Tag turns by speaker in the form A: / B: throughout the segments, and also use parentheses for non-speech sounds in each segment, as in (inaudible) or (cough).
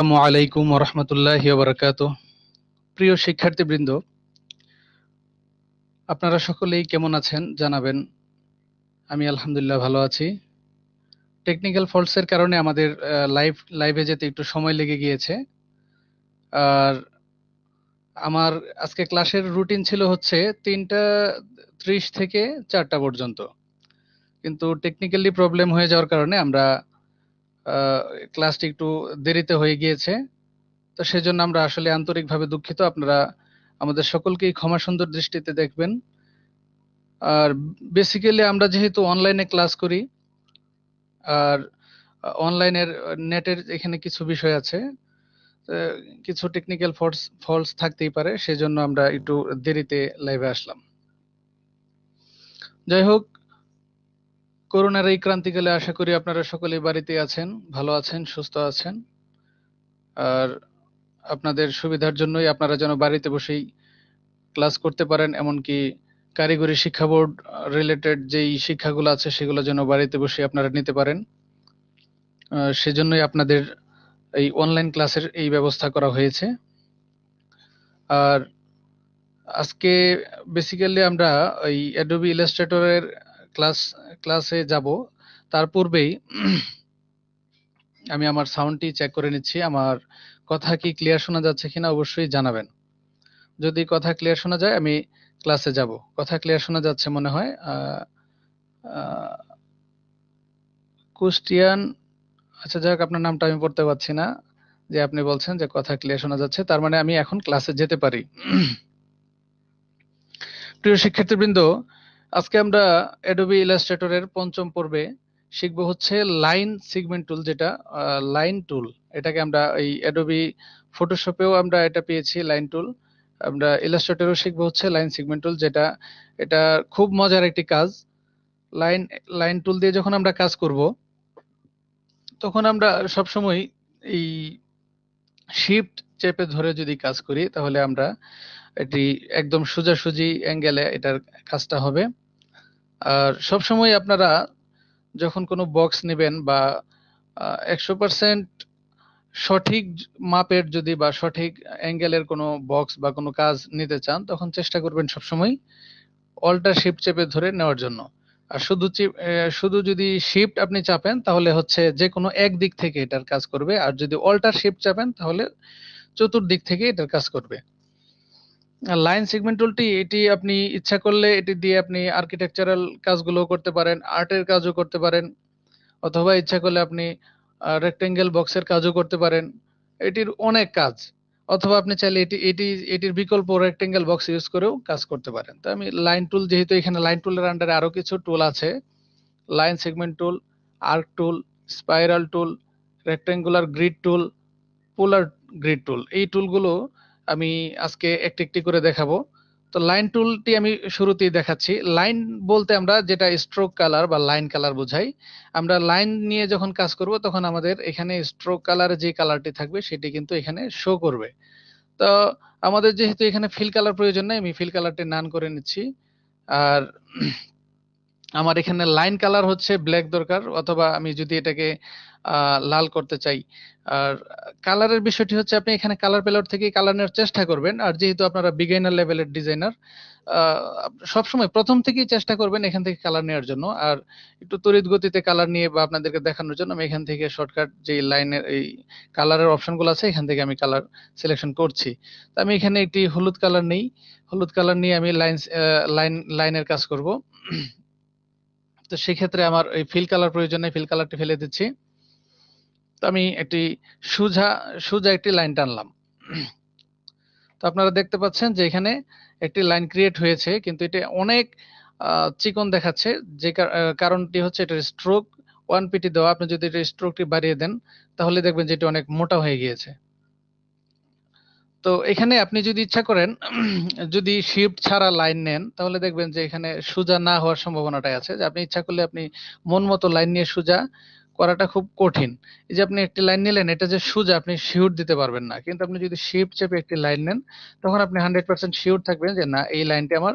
A: আসসালামু আলাইকুম ওরহমতুল্লাহ বারকাত প্রিয় শিক্ষার্থীবৃন্দ আপনারা সকলেই কেমন আছেন জানাবেন আমি আলহামদুলিল্লাহ ভালো আছি টেকনিক্যাল ফল্টসের কারণে আমাদের লাইভ লাইভে যেতে একটু সময় লেগে গিয়েছে আর আমার আজকে ক্লাসের রুটিন ছিল হচ্ছে তিনটা ত্রিশ থেকে চারটা পর্যন্ত কিন্তু টেকনিক্যালি প্রবলেম হয়ে যাওয়ার কারণে আমরা ক্লাসটি একটু দেরিতে হয়ে গিয়েছে তো সেজন্য আমরা আসলে আন্তরিকভাবে দুঃখিত আপনারা আমাদের সকলকেই ক্ষমা সুন্দর দৃষ্টিতে দেখবেন আর বেসিক্যালি আমরা যেহেতু অনলাইনে ক্লাস করি আর অনলাইনের নেটের এখানে কিছু বিষয় আছে কিছু টেকনিক্যাল ফলস ফল্টস থাকতেই পারে সেজন্য আমরা একটু দেরিতে লাইভে আসলাম যাই হোক করোনার এই ক্রান্তিকালে আশা করি আপনারা সকলে বাড়িতে আছেন ভালো আছেন সুস্থ আছেন আর আপনাদের সুবিধার জন্যই আপনারা যেন বাড়িতে বসেই ক্লাস করতে পারেন এমনকি কারিগরি শিক্ষা বোর্ড রিলেটেড যেই শিক্ষাগুলো আছে সেগুলো যেন বাড়িতে বসে আপনারা নিতে পারেন সেজন্যই আপনাদের এই অনলাইন ক্লাসের এই ব্যবস্থা করা হয়েছে আর আজকে বেসিক্যালি আমরা এই অ্যাডোবি ইলাস্ট্রেটরের ক্লাস ক্লাসে যাব তার পূর্বেই আমি আমার সাউন্ডটি চেক করে নিচ্ছি আমার কথা কি ক্লিয়ার শোনা যাচ্ছে কিনা অবশ্যই জানাবেন যদি কথা ক্লিয়ার শোনা যায় আমি ক্লাসে যাব কথা ক্লিয়ার শোনা যাচ্ছে মনে হয় কুষ্টিয়ান আচ্ছা যাই হোক আপনার নামটা আমি পড়তে পারছি না যে আপনি বলছেন যে কথা ক্লিয়ার শোনা যাচ্ছে তার মানে আমি এখন ক্লাসে যেতে পারি প্রিয় শিক্ষার্থীবৃন্দ আজকে আমরা অ্যাডোবি ইলাস্ট্রেটরের পঞ্চম পর্বে শিখব হচ্ছে লাইন সিগমেন্ট টুল যেটা লাইন টুল এটাকে আমরা এই অ্যাডোবি ফটোশপেও আমরা এটা পেয়েছি লাইন টুল আমরা ইলাস্ট্রেটরেও শিখব হচ্ছে লাইন সিগমেন্ট টুল যেটা এটা খুব মজার একটি কাজ লাইন লাইন টুল দিয়ে যখন আমরা কাজ করব তখন আমরা সময় এই শিফট চেপে ধরে যদি কাজ করি তাহলে আমরা এটি একদম সোজাসুজি অ্যাঙ্গেলে এটার কাজটা হবে আর সবসময় আপনারা যখন কোনো বক্স নেবেন বা একশো পারসেন্ট সঠিক মাপের যদি বা সঠিক অ্যাঙ্গেলের কোনো বক্স বা কোনো কাজ নিতে চান তখন চেষ্টা করবেন সবসময় অল্টা শিফট চেপে ধরে নেওয়ার জন্য আর শুধু শুধু যদি শিফট আপনি চাপেন তাহলে হচ্ছে যে কোনো এক দিক থেকে এটার কাজ করবে আর যদি অল্টার শিফট চাপেন তাহলে চতুর্দিক থেকে এটার কাজ করবে লাইন সেগমেন্ট টুলটি এটি আপনি ইচ্ছা করলে এটি দিয়ে আপনি আর্কিটেকচারাল কাজগুলো করতে পারেন আর্টের কাজও করতে পারেন অথবা ইচ্ছা করলে আপনি রেক্টেঙ্গেল বক্সের কাজও করতে পারেন এটির অনেক কাজ অথবা আপনি চাইলে এটি এটি এটির বিকল্প রেক্টেঙ্গেল বক্স ইউজ করেও কাজ করতে পারেন তো আমি লাইন টুল যেহেতু এখানে লাইন টুলের আন্ডারে আরও কিছু টুল আছে line segment tool arc tool spiral tool rectangular grid tool polar grid tool এই টুলগুলো আমি আজকে একটি একটি করে দেখাবো তো লাইন টুলটি আমি শুরুতেই দেখাচ্ছি লাইন বলতে আমরা যেটা স্ট্রোক কালার বা লাইন কালার বোঝাই আমরা লাইন নিয়ে যখন কাজ করব তখন আমাদের এখানে স্ট্রোক কালার যে কালারটি থাকবে সেটি কিন্তু এখানে শো করবে তো আমাদের যেহেতু এখানে ফিল কালার প্রয়োজন নাই আমি ফিল কালারটি নান করে নিচ্ছি আর আমার এখানে লাইন কালার হচ্ছে ব্ল্যাক দরকার অথবা আমি যদি এটাকে লাল করতে চাই আর কালারের বিষয়টি হচ্ছে আপনি এখানে কালার প্যালেট থেকে কালার নেওয়ার চেষ্টা করবেন আর যেহেতু আপনারা বিগিনার লেভেলের ডিজাইনার সবসময় প্রথম থেকেই চেষ্টা করবেন এখান থেকে কালার নেওয়ার জন্য আর একটু তড়িৎ গতিতে কালার নিয়ে বা আপনাদেরকে দেখানোর জন্য আমি এখান থেকে শর্টকাট যে লাইনের এই কালারের অপশনগুলো আছে এখান থেকে আমি কালার সিলেকশন করছি তো আমি এখানে একটি হলুদ কালার নেই হলুদ কালার নিয়ে আমি লাইন লাইন লাইনের কাজ করব তো সেক্ষেত্রে আমার এই ফিল কালার প্রয়োজন নেই ফিল কালারটি ফেলে দিচ্ছি তো আমি একটি সুজা সুজা একটি লাইন টানলাম তো আপনারা দেখতে পাচ্ছেন যে এখানে একটি লাইন ক্রিয়েট হয়েছে কিন্তু এটা অনেক চিকন দেখাচ্ছে যে কারণটি হচ্ছে এটার স্ট্রোক ওয়ান পিটি দেওয়া আপনি যদি এটা স্ট্রোকটি বাড়িয়ে দেন তাহলে দেখবেন যে এটি অনেক মোটা হয়ে গিয়েছে তো এখানে আপনি যদি ইচ্ছা করেন যদি শিফট ছাড়া লাইন নেন তাহলে দেখবেন যে এখানে সোজা না হওয়ার সম্ভাবনাটাই আছে যে আপনি ইচ্ছা করলে আপনি মন মতো লাইন নিয়ে সোজা করাটা খুব কঠিন এই যে আপনি একটি লাইন নিলেন এটা যে সোজা আপনি শিওর দিতে পারবেন না কিন্তু আপনি যদি শিফট চেপে একটি লাইন নেন তখন আপনি হান্ড্রেড পার্সেন্ট শিওর থাকবেন যে না এই লাইনটি আমার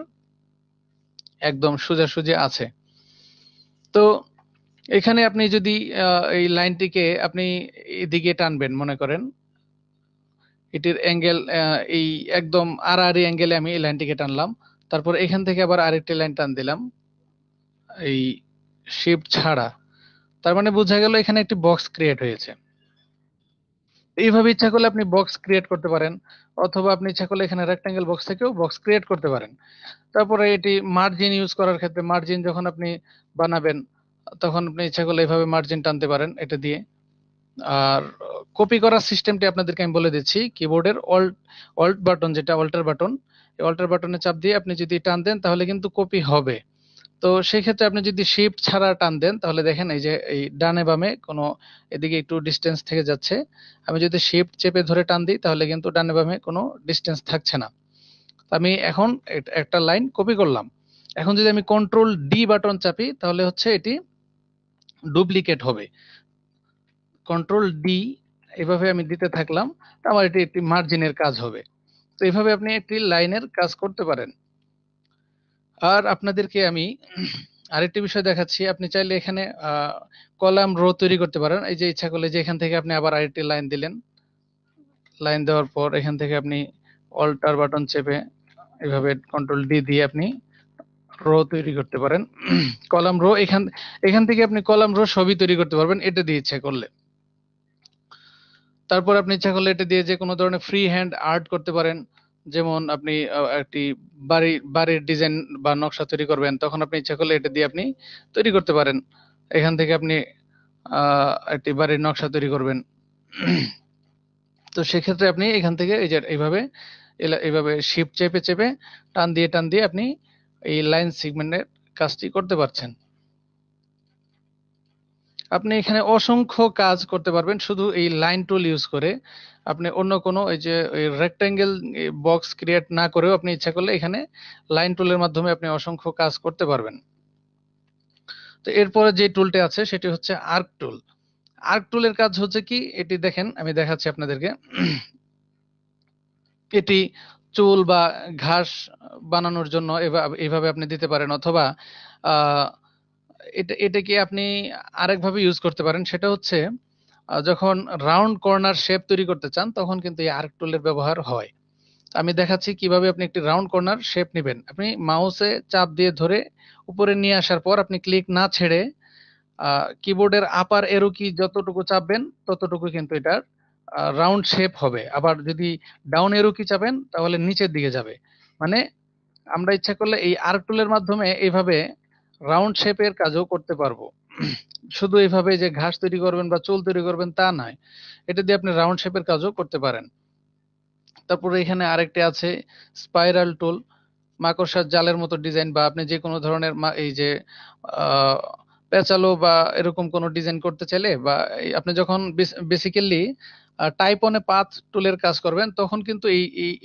A: একদম সোজাসুজি আছে তো এখানে আপনি যদি এই লাইনটিকে আপনি এদিকে টানবেন মনে করেন এটির অ্যাঙ্গেল এই একদম আড়াআড়ি অ্যাঙ্গেলে আমি এই লাইনটিকে টানলাম তারপর এখান থেকে আবার আরেকটি লাইন টান দিলাম এই শিপ ছাড়া তার মানে বোঝা গেল এখানে একটি বক্স ক্রিয়েট হয়েছে এইভাবে ইচ্ছা করলে আপনি বক্স ক্রিয়েট করতে পারেন অথবা আপনি ইচ্ছা করলে এখানে রেক্টাঙ্গেল বক্স থেকেও বক্স ক্রিয়েট করতে পারেন তারপরে এটি মার্জিন ইউজ করার ক্ষেত্রে মার্জিন যখন আপনি বানাবেন তখন আপনি ইচ্ছা করলে এভাবে মার্জিন টানতে পারেন এটা দিয়ে আর কপি করার সিস্টেমটি আপনাদেরকে আমি বলে দিচ্ছি কিবোর্ডের অল্ট অল্ট বাটন যেটা অল্টার বাটন এই অল্টার বাটনে চাপ দিয়ে আপনি যদি টান দেন তাহলে কিন্তু কপি হবে তো সেই ক্ষেত্রে আপনি যদি শিফট ছাড়া টান দেন তাহলে দেখেন এই যে এই ডানে বামে কোনো এদিকে একটু ডিস্টেন্স থেকে যাচ্ছে আমি যদি শিফট চেপে ধরে টান দিই তাহলে কিন্তু ডানে বামে কোনো ডিস্টেন্স থাকছে না আমি এখন একটা লাইন কপি করলাম এখন যদি আমি কন্ট্রোল ডি বাটন চাপি তাহলে হচ্ছে এটি ডুপ্লিকেট হবে কন্ট্রোল ডি এভাবে আমি দিতে থাকলাম তো আমার এটি একটি মার্জিনের কাজ হবে তো এভাবে আপনি একটি লাইনের কাজ করতে পারেন আর আপনাদেরকে আমি আরেকটি বিষয় দেখাচ্ছি আপনি চাইলে এখানে কলাম রো তৈরি করতে পারেন এই যে ইচ্ছা করলে যে এখান থেকে আপনি আবার আরেকটি লাইন দিলেন লাইন দেওয়ার পর এখান থেকে আপনি অল্টার বাটন চেপে এভাবে কন্ট্রোল ডি দিয়ে আপনি রো তৈরি করতে পারেন কলাম রো এখান এখান থেকে আপনি কলাম রো সবই তৈরি করতে পারবেন এটা দিয়ে ইচ্ছা করলে তারপর আপনি ইচ্ছা করলে এটা দিয়ে যে কোনো ধরনের ফ্রি হ্যান্ড আর্ট করতে পারেন যেমন আপনি একটি বাড়ি বাড়ির ডিজাইন বা নকশা তৈরি করবেন তখন আপনি ইচ্ছা করলে এটা দিয়ে আপনি তৈরি করতে পারেন এখান থেকে আপনি একটি বাড়ির নকশা তৈরি করবেন তো সেক্ষেত্রে আপনি এখান থেকে এই যে এইভাবে এইভাবে শিপ চেপে চেপে টান দিয়ে টান দিয়ে আপনি এই লাইন সিগমেন্টের কাজটি করতে পারছেন আপনি এখানে অসংখ্য কাজ করতে পারবেন শুধু এই লাইন টুল ইউজ করে আপনি অন্য কোনো এই যে রেক্টাঙ্গেল বক্স ক্রিয়েট না করেও আপনি ইচ্ছা করলে এখানে লাইন টুলের মাধ্যমে আপনি অসংখ্য কাজ করতে পারবেন তো এরপরে যে টুলটা আছে সেটি হচ্ছে আর্ক টুল আর্ক টুলের কাজ হচ্ছে কি এটি দেখেন আমি দেখাচ্ছি আপনাদেরকে এটি চুল বা ঘাস বানানোর জন্য এভাবে আপনি দিতে পারেন অথবা আহ এটা এটাকে আপনি আরেকভাবে ইউজ করতে পারেন সেটা হচ্ছে যখন রাউন্ড কর্নার শেপ তৈরি করতে চান তখন কিন্তু এই আর্ক টুলের ব্যবহার হয় আমি দেখাচ্ছি কিভাবে আপনি একটি রাউন্ড কর্নার শেপ নেবেন আপনি মাউসে চাপ দিয়ে ধরে উপরে নিয়ে আসার পর আপনি ক্লিক না ছেড়ে কিবোর্ডের আপার এরো কি যতটুকু চাপবেন ততটুকু কিন্তু এটার রাউন্ড শেপ হবে আবার যদি ডাউন এরো কি চাপেন তাহলে নিচের দিকে যাবে মানে আমরা ইচ্ছা করলে এই আর্ক টুলের মাধ্যমে এইভাবে রাউন্ড শেপের কাজও করতে পারবো শুধু এইভাবে যে ঘাস তৈরি করবেন বা চুল তৈরি করবেন তা নয় এটা দিয়ে আপনি রাউন্ড শেপের কাজও করতে পারেন তারপরে এখানে আরেকটি আছে স্পাইরাল টুল মাকড়সার জালের মতো ডিজাইন বা আপনি যে কোনো ধরনের এই যে পেঁচালো বা এরকম কোনো ডিজাইন করতে চাইলে বা আপনি যখন বেসিক্যালি টাইপ অনে পাথ টুলের কাজ করবেন তখন কিন্তু এই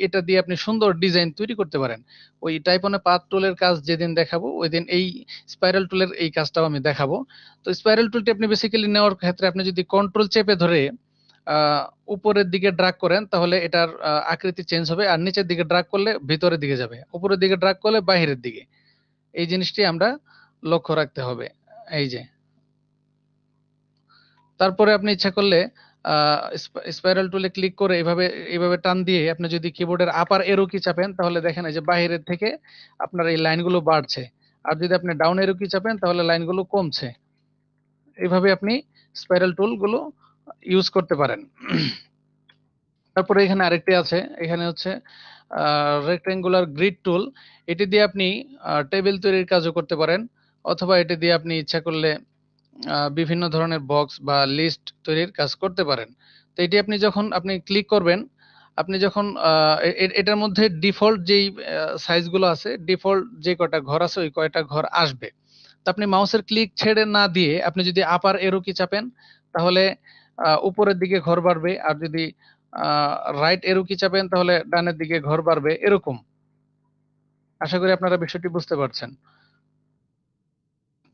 A: এটা দিয়ে আপনি সুন্দর ডিজাইন তৈরি করতে পারেন ওই টাইপ অনে পাথ টুলের কাজ যেদিন দেখাবো ওই দিন এই স্পাইরাল টুলের এই কাজটাও আমি দেখাবো তো স্পাইরাল টুলটি আপনি বেসিক্যালি নেওয়ার ক্ষেত্রে আপনি যদি কন্ট্রোল চেপে ধরে উপরের দিকে ড্রাগ করেন তাহলে এটার আকৃতি চেঞ্জ হবে আর নিচের দিকে ড্রাগ করলে ভিতরের দিকে যাবে উপরের দিকে ড্রাগ করলে বাহিরের দিকে এই জিনিসটি আমরা লক্ষ্য রাখতে হবে এই যে তারপরে আপনি ইচ্ছা করলে স্পাইরাল টুলে ক্লিক করে এভাবে এভাবে টান দিয়ে আপনি যদি কিবোর্ডের আপার এরো কি চাপেন তাহলে দেখেন এই যে বাইরের থেকে আপনার এই লাইনগুলো বাড়ছে আর যদি আপনি ডাউন এরো কি চাপেন তাহলে লাইনগুলো কমছে এইভাবে আপনি স্পাইরাল টুলগুলো ইউজ করতে পারেন তারপরে এখানে আরেকটি আছে এখানে হচ্ছে রেক্টেঙ্গুলার গ্রিড টুল এটি দিয়ে আপনি টেবিল তৈরির কাজও করতে পারেন অথবা এটি দিয়ে আপনি ইচ্ছা করলে বিভিন্ন ধরনের বক্স বা লিস্ট তৈরির কাজ করতে পারেন তো এটি আপনি যখন আপনি ক্লিক করবেন আপনি যখন এটার মধ্যে ডিফল্ট যেই সাইজগুলো আছে ডিফল্ট যে কয়টা ঘর আছে ওই কয়টা ঘর আসবে তো আপনি মাউসের ক্লিক ছেড়ে না দিয়ে আপনি যদি আপার এরো কি চাপেন তাহলে উপরের দিকে ঘর বাড়বে আর যদি রাইট এরো কি চাপেন তাহলে ডানের দিকে ঘর বাড়বে এরকম আশা করি আপনারা বিষয়টি বুঝতে পারছেন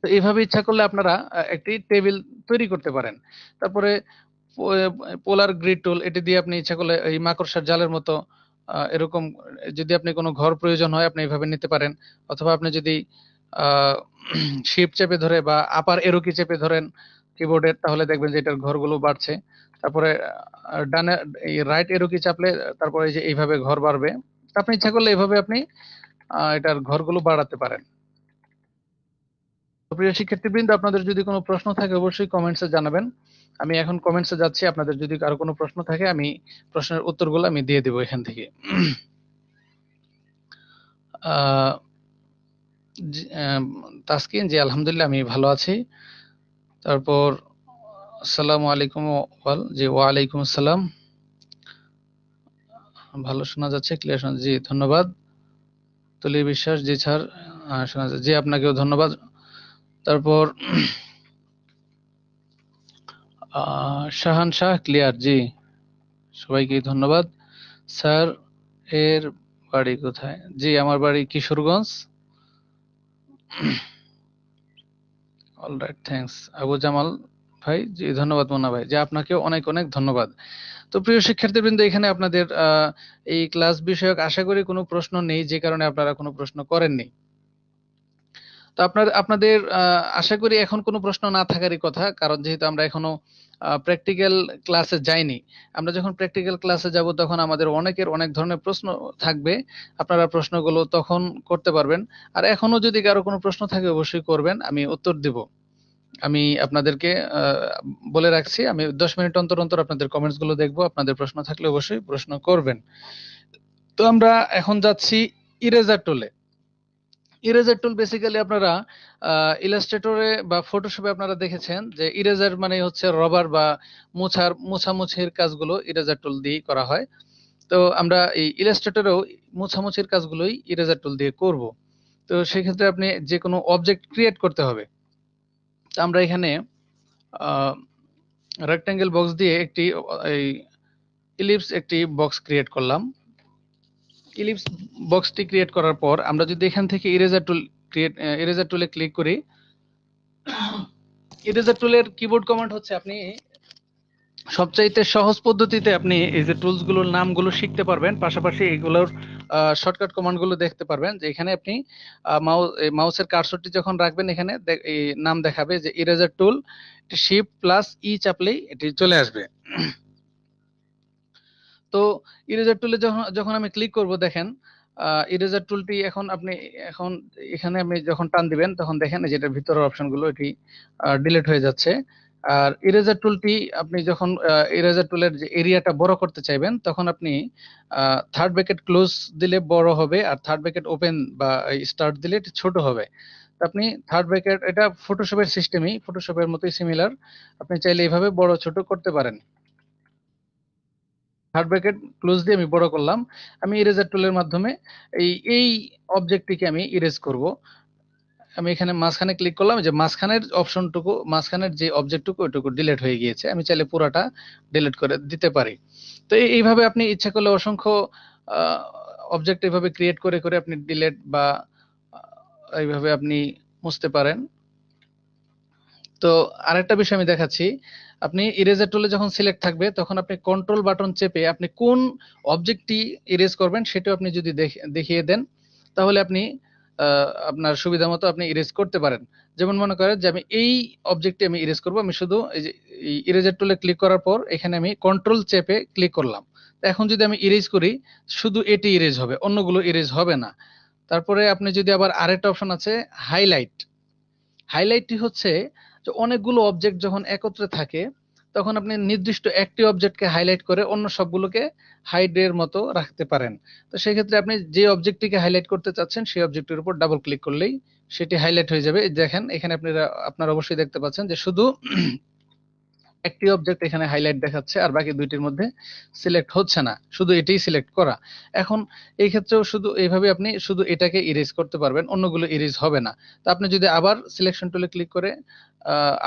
A: তো এইভাবে ইচ্ছা করলে আপনারা একটি টেবিল তৈরি করতে পারেন তারপরে পোলার গ্রিড টুল এটি দিয়ে আপনি ইচ্ছা করলে এই মাকড়সার জালের মতো এরকম যদি আপনি কোনো ঘর প্রয়োজন হয় আপনি এইভাবে নিতে পারেন অথবা আপনি যদি (clears throat) শিপ চেপে ধরে বা আপার এরোকি চেপে ধরেন কিবোর্ডের তাহলে দেখবেন যে এটার ঘরগুলো বাড়ছে তারপরে ডানে রাইট এরোকি চাপলে তারপরে যে এইভাবে ঘর বাড়বে আপনি ইচ্ছা করলে এইভাবে আপনি এটার ঘরগুলো বাড়াতে পারেন প্রিয় শিক্ষার্থীবৃন্দ আপনাদের যদি কোনো প্রশ্ন থাকে অবশ্যই কমেন্টসে জানাবেন আমি এখন কমেন্টসে যাচ্ছি আপনাদের যদি কারো কোনো প্রশ্ন থাকে আমি প্রশ্নের উত্তরগুলো আমি দিয়ে দেব এখান থেকে তাসকিন জি আলহামদুলিল্লাহ আমি ভালো আছি তারপর আসসালামু আলাইকুম ওয়াল জি ওয়ালাইকুম আসসালাম ভালো শোনা যাচ্ছে ক্লিয়ার শোনা জি ধন্যবাদ তুলি বিশ্বাস জি স্যার শোনা যাচ্ছে জি আপনাকেও ধন্যবাদ তারপর শাহান শাহ ক্লিয়ার জি সবাইকে ধন্যবাদ স্যার এর বাড়ি কোথায় জি আমার বাড়ি কিশোরগঞ্জ অলরাইট থ্যাংকস আবু জামাল ভাই জি ধন্যবাদ মোনা ভাই যে আপনাকে অনেক অনেক ধন্যবাদ তো প্রিয় শিক্ষার্থীবৃন্দ এখানে আপনাদের এই ক্লাস বিষয়ক আশা করি কোনো প্রশ্ন নেই যে কারণে আপনারা কোনো প্রশ্ন করেননি তো আপনার আপনাদের আশা করি এখন কোনো প্রশ্ন না থাকারই কথা কারণ যেহেতু আমরা এখনো প্র্যাকটিক্যাল ক্লাসে যাইনি আমরা যখন প্র্যাকটিক্যাল ক্লাসে যাব তখন আমাদের অনেকের অনেক ধরনের প্রশ্ন থাকবে আপনারা প্রশ্নগুলো তখন করতে পারবেন আর এখনো যদি কারো কোনো প্রশ্ন থাকে অবশ্যই করবেন আমি উত্তর দিব আমি আপনাদেরকে বলে রাখছি আমি দশ মিনিট অন্তর অন্তর আপনাদের কমেন্টস গুলো দেখবো আপনাদের প্রশ্ন থাকলে অবশ্যই প্রশ্ন করবেন তো আমরা এখন যাচ্ছি ইরেজার টুলে ইরেজার টুল বেসিক্যালি আপনারা ইলাস্ট্রেটরে বা ফটোশপে আপনারা দেখেছেন যে ইরেজার মানে হচ্ছে রবার বা মোছার মোছামুছির কাজগুলো ইরেজার টুল দিয়ে করা হয় তো আমরা এই ইলাস্ট্রেটরেও মোছামুছির কাজগুলোই ইরেজার টুল দিয়ে করব তো সেক্ষেত্রে আপনি যে কোনো অবজেক্ট ক্রিয়েট করতে হবে তো আমরা এখানে রেক্ট্যাঙ্গেল বক্স দিয়ে একটি এই ইলিপস একটি বক্স ক্রিয়েট করলাম ইলিপস বক্সটি ক্রিয়েট করার পর আমরা যদি এখান থেকে ইরেজার টুল ক্রিয়েট ইরেজার টুলে ক্লিক করি ইরেজার টুলের কিবোর্ড কমান্ড হচ্ছে আপনি সবচাইতে সহজ পদ্ধতিতে আপনি এই যে টুলসগুলোর নামগুলো শিখতে পারবেন পাশাপাশি এগুলোর শর্টকাট কমান্ডগুলো দেখতে পারবেন যে এখানে আপনি মাউসের কার্সরটি যখন রাখবেন এখানে নাম দেখাবে যে eraser tool shift plus E চাপলেই এটি চলে আসবে তো ইরেজার টুলে যখন যখন আমি ক্লিক করব দেখেন ইরেজার টুলটি এখন আপনি এখন এখানে আমি যখন টান দিবেন তখন দেখেন যেটার ভিতরের অপশনগুলো এটি ডিলিট হয়ে যাচ্ছে আর ইরেজার টুলটি আপনি যখন ইরেজার টুলের যে এরিয়াটা বড় করতে চাইবেন তখন আপনি থার্ড ব্যাকেট ক্লোজ দিলে বড় হবে আর থার্ড ব্যাকেট ওপেন বা স্টার্ট দিলে এটি ছোট হবে আপনি থার্ড ব্যাকেট এটা ফটোশপের সিস্টেমই ফটোশপের মতোই সিমিলার আপনি চাইলে এভাবে বড় ছোট করতে পারেন থার্ড ব্র্যাকেট ক্লোজ দিয়ে আমি বড় করলাম আমি ইরেজার টুলের মাধ্যমে এই এই অবজেক্টটিকে আমি ইরেজ করব আমি এখানে মাঝখানে ক্লিক করলাম যে মাঝখানের অপশনটুকু মাঝখানের যে অবজেক্টটুকু ওইটুকু ডিলেট হয়ে গিয়েছে আমি চাইলে পুরাটা ডিলেট করে দিতে পারি তো এইভাবে আপনি ইচ্ছা করলে অসংখ্য অবজেক্ট এইভাবে ক্রিয়েট করে করে আপনি ডিলেট বা এইভাবে আপনি মুছতে পারেন তো আরেকটা বিষয় আমি দেখাচ্ছি আপনি ইরেজার টুলে যখন সিলেক্ট থাকবে তখন আপনি কন্ট্রোল বাটন চেপে আপনি কোন অবজেক্টটি ইরেজ করবেন সেটাও আপনি যদি দেখিয়ে দেন তাহলে আপনি আপনার সুবিধা মতো আপনি ইরেজ করতে পারেন যেমন মনে করেন যে আমি এই অবজেক্টটি আমি ইরেজ করবো আমি শুধু এই যে ইরেজার টুলে ক্লিক করার পর এখানে আমি কন্ট্রোল চেপে ক্লিক করলাম এখন যদি আমি ইরেজ করি শুধু এটি ইরেজ হবে অন্যগুলো ইরেজ হবে না তারপরে আপনি যদি আবার আরেকটা অপশন আছে হাইলাইট হাইলাইটটি হচ্ছে যে অনেকগুলো অবজেক্ট যখন একত্রে থাকে তখন আপনি নির্দিষ্ট একটি অবজেক্টকে হাইলাইট করে অন্য সবগুলোকে হাইডের মতো রাখতে পারেন তো সেই ক্ষেত্রে আপনি যে অবজেক্টটিকে হাইলাইট করতে চাচ্ছেন সেই অবজেক্টের উপর ডাবল ক্লিক করলেই সেটি হাইলাইট হয়ে যাবে দেখেন এখানে আপনারা আপনারা অবশ্যই দেখতে পাচ্ছেন যে শুধু (clears throat) একটি অবজেক্ট এখানে হাইলাইট দেখাচ্ছে আর বাকি দুইটির মধ্যে সিলেক্ট হচ্ছে না শুধু এটাই সিলেক্ট করা এখন এই ক্ষেত্রেও শুধু এইভাবে আপনি শুধু এটাকে ইরেজ করতে পারবেন অন্যগুলো ইরেজ হবে না তো আপনি যদি আবার সিলেকশন টুলে ক্লিক করে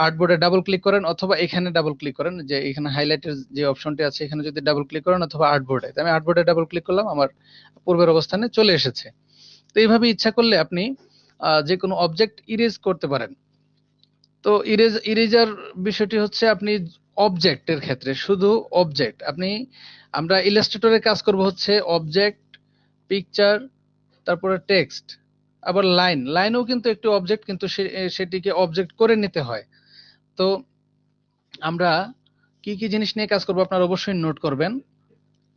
A: আর্টবোর্ডে ডাবল ক্লিক করেন অথবা এখানে ডাবল ক্লিক করেন যে এখানে হাইলাইটের যে অপশনটি আছে এখানে যদি ডাবল ক্লিক করেন অথবা আর্টবোর্ডে আমি আর্টবোর্ডে ডাবল ক্লিক করলাম আমার পূর্বের অবস্থানে চলে এসেছে তো এইভাবে ইচ্ছা করলে আপনি যে কোনো অবজেক্ট ইরেজ করতে পারেন তো ইরেজ ইরেজার বিষয়টি হচ্ছে আপনি অবজেক্টের ক্ষেত্রে শুধু অবজেক্ট আপনি আমরা ইলাস্ট্রেটরে কাজ করব হচ্ছে অবজেক্ট পিকচার তারপরে টেক্সট আবার লাইন লাইনও কিন্তু একটি অবজেক্ট কিন্তু সেটিকে অবজেক্ট করে নিতে হয় তো আমরা কি কি জিনিস নিয়ে কাজ করবো আপনারা অবশ্যই নোট করবেন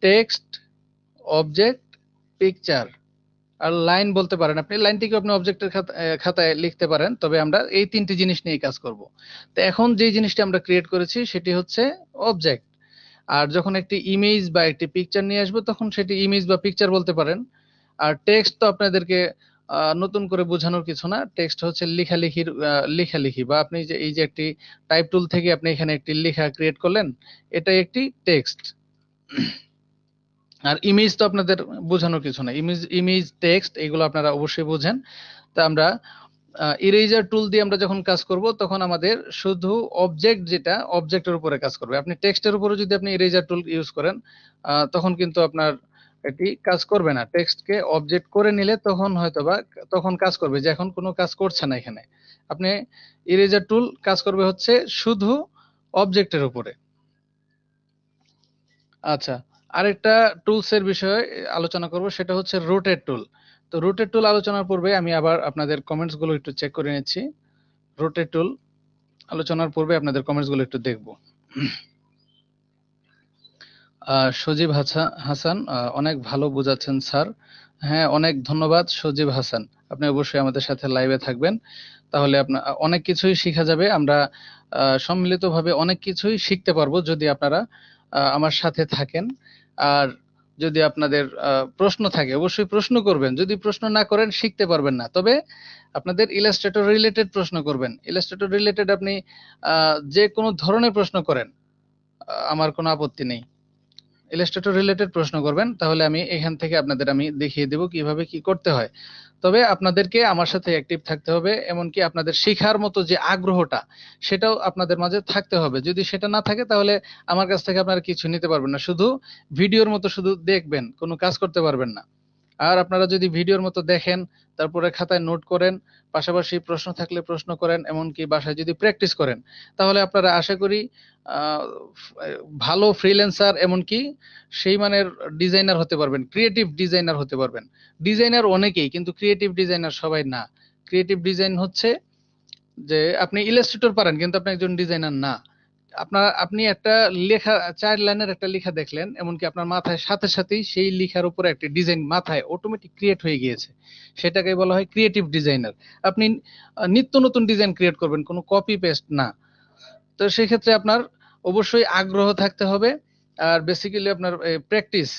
A: টেক্সট অবজেক্ট পিকচার আর লাইন বলতে পারেন আপনি লাইনটিকে আপনি অবজেক্টের খাতায় লিখতে পারেন তবে আমরা এই তিনটি জিনিস নিয়ে কাজ করব তো এখন যে জিনিসটি আমরা ক্রিয়েট করেছি সেটি হচ্ছে অবজেক্ট আর যখন একটি ইমেজ বা একটি পিকচার নিয়ে আসবো তখন সেটি ইমেজ বা পিকচার বলতে পারেন আর টেক্সট তো আপনাদেরকে নতুন করে বোঝানোর কিছু না টেক্সট হচ্ছে লেখালেখির লেখালেখি বা আপনি যে এই যে একটি টাইপ টুল থেকে আপনি এখানে একটি লেখা ক্রিয়েট করলেন এটা একটি টেক্সট আর ইমেজ তো আপনাদের বোঝানোর কিছু না ইমেজ ইমেজ টেক্সট এগুলো আপনারা অবশ্যই বোঝেন তা আমরা ইরেজার টুল দিয়ে আমরা যখন কাজ করব তখন আমাদের শুধু অবজেক্ট যেটা অবজেক্টের উপরে কাজ করবে আপনি টেক্সটের উপরে যদি আপনি ইরেজার টুল ইউজ করেন তখন কিন্তু আপনার এটি কাজ করবে না টেক্সটকে অবজেক্ট করে নিলে তখন হয়তোবা তখন কাজ করবে যে এখন কোনো কাজ করছে না এখানে আপনি ইরেজার টুল কাজ করবে হচ্ছে শুধু অবজেক্টের উপরে আচ্ছা আরেকটা টুলসের বিষয়ে আলোচনা করব সেটা হচ্ছে রোটেট টুল তো রোটেট টুল আলোচনার পূর্বে আমি আবার আপনাদের কমেন্টসগুলো একটু চেক করে নিচ্ছি রোটেট টুল আলোচনার পূর্বে আপনাদের কমেন্টসগুলো একটু দেখব সজীব হাসান অনেক ভালো বোঝাচ্ছেন স্যার হ্যাঁ অনেক ধন্যবাদ সজীব হাসান আপনি অবশ্যই আমাদের সাথে লাইভে থাকবেন তাহলে আপনার অনেক কিছুই শেখা যাবে আমরা সম্মিলিতভাবে অনেক কিছুই শিখতে পারবো যদি আপনারা আমার সাথে থাকেন আর যদি আপনাদের প্রশ্ন থাকে অবশ্যই প্রশ্ন করবেন যদি প্রশ্ন না করেন শিখতে পারবেন না তবে আপনাদের ইলাস্ট্রেটর রিলেটেড প্রশ্ন করবেন ইলাস্ট্রেটর রিলেটেড আপনি যে কোনো ধরনের প্রশ্ন করেন আমার কোনো আপত্তি নেই ইলাস্ট্রেটর রিলেটেড প্রশ্ন করবেন তাহলে আমি এখান থেকে আপনাদের আমি দেখিয়ে দেব কিভাবে কি করতে হয় তবে আপনাদেরকে আমার সাথে অ্যাক্টিভ থাকতে হবে এমনকি আপনাদের শেখার মতো যে আগ্রহটা সেটাও আপনাদের মাঝে থাকতে হবে যদি সেটা না থাকে তাহলে আমার কাছ থেকে আপনারা কিছু নিতে পারবেন না শুধু ভিডিওর মতো শুধু দেখবেন কোনো কাজ করতে পারবেন না আর আপনারা যদি ভিডিওর মতো দেখেন তারপরে খাতায় নোট করেন পাশাপাশি প্রশ্ন থাকলে প্রশ্ন করেন এমনকি বাসায় যদি প্র্যাকটিস করেন তাহলে আপনারা আশা করি ভালো ফ্রিল্যান্সার এমনকি সেই মানের ডিজাইনার হতে পারবেন ক্রিয়েটিভ ডিজাইনার হতে পারবেন ডিজাইনার অনেকেই কিন্তু ক্রিয়েটিভ ডিজাইনার সবাই না ক্রিয়েটিভ ডিজাইন হচ্ছে যে আপনি ইলাস্ট্রেটর পারেন কিন্তু আপনি একজন ডিজাইনার না আপনার আপনি একটা লেখা চার লাইনের একটা লেখা দেখলেন এমনকি আপনার মাথায় সাথে সাথেই সেই লেখার উপরে একটা ডিজাইন মাথায় অটোমেটিক ক্রিয়েট হয়ে গিয়েছে সেটাকে বলা হয় ক্রিয়েটিভ ডিজাইনার আপনি নিত্য নতুন ডিজাইন ক্রিয়েট করবেন কোনো কপি পেস্ট না তো সেক্ষেত্রে আপনার অবশ্যই আগ্রহ থাকতে হবে আর বেসিক্যালি আপনার প্র্যাকটিস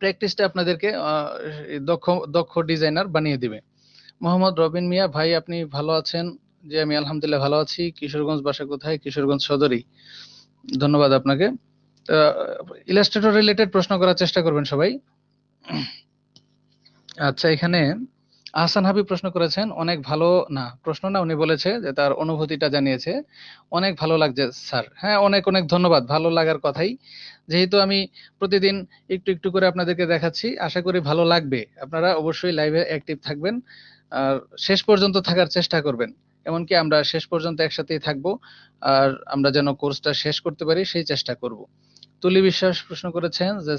A: প্র্যাকটিসটা আপনাদেরকে দক্ষ দক্ষ ডিজাইনার বানিয়ে দিবে মোহাম্মদ রবিন মিয়া ভাই আপনি ভালো আছেন যে আমি আলহামদুলিল্লাহ ভালো আছি কিশোরগঞ্জ বাসা কোথায় কিশোরগঞ্জ সদরই ধন্যবাদ আপনাকে ইলাস্ট্রেটর রিলেটেড প্রশ্ন করার চেষ্টা করবেন সবাই আচ্ছা এখানে আহসান হাবি প্রশ্ন করেছেন অনেক ভালো না প্রশ্ন না উনি বলেছে যে তার অনুভূতিটা জানিয়েছে অনেক ভালো লাগছে স্যার হ্যাঁ অনেক অনেক ধন্যবাদ ভালো লাগার কথাই যেহেতু আমি প্রতিদিন একটু একটু করে আপনাদেরকে দেখাচ্ছি আশা করি ভালো লাগবে আপনারা অবশ্যই লাইভে অ্যাক্টিভ থাকবেন আর শেষ পর্যন্ত থাকার চেষ্টা করবেন এমনকি আমরা শেষ পর্যন্ত একসাথেই থাকব আর আমরা যেন কোর্সটা শেষ করতে পারি সেই চেষ্টা করব তুলি বিশ্বাস প্রশ্ন করেছেন যে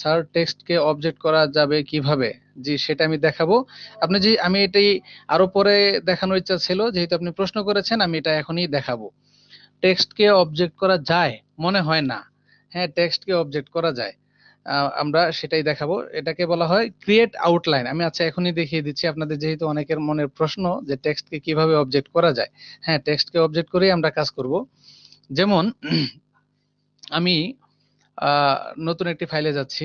A: স্যার টেক্সটকে অবজেক্ট করা যাবে কিভাবে জি সেটা আমি দেখাবো আপনি যে আমি এটাই আরো পরে দেখানোর ইচ্ছা ছিল যেহেতু আপনি প্রশ্ন করেছেন আমি এটা এখনই দেখাবো টেক্সটকে অবজেক্ট করা যায় মনে হয় না হ্যাঁ টেক্সটকে অবজেক্ট করা যায় আমরা সেটাই দেখাবো এটাকে বলা হয় ক্রিয়েট আউটলাইন আমি আচ্ছা এখনই দেখিয়ে দিচ্ছি আপনাদের যেহেতু অনেকের মনের প্রশ্ন যে টেক্সটকে কিভাবে অবজেক্ট করা যায় হ্যাঁ টেক্সটকে অবজেক্ট করেই আমরা কাজ করব যেমন আমি নতুন একটি ফাইলে যাচ্ছি